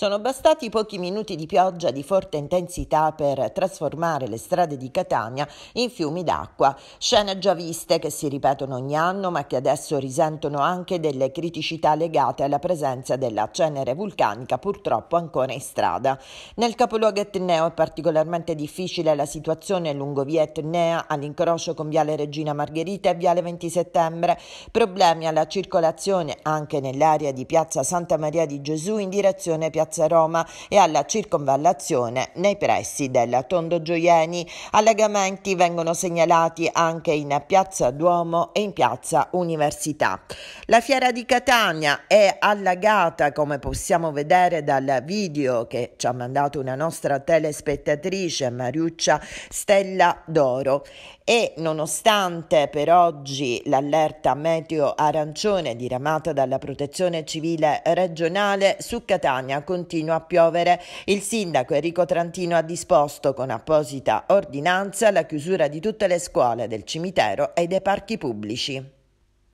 Sono bastati pochi minuti di pioggia di forte intensità per trasformare le strade di Catania in fiumi d'acqua, scene già viste che si ripetono ogni anno ma che adesso risentono anche delle criticità legate alla presenza della cenere vulcanica purtroppo ancora in strada. Nel capoluogo etneo è particolarmente difficile la situazione lungo via Etnea all'incrocio con Viale Regina Margherita e Viale 20 Settembre, problemi alla circolazione anche nell'area di Piazza Santa Maria di Gesù in direzione Piazza Piazza Roma e alla circonvallazione nei pressi della Tondo Gioieni. Allegamenti vengono segnalati anche in Piazza Duomo e in Piazza Università. La fiera di Catania è allagata come possiamo vedere dal video che ci ha mandato una nostra telespettatrice Mariuccia Stella d'Oro e nonostante per oggi l'allerta meteo arancione diramata dalla protezione civile regionale su Catania con continua a piovere. Il sindaco Enrico Trantino ha disposto con apposita ordinanza la chiusura di tutte le scuole, del cimitero e dei parchi pubblici.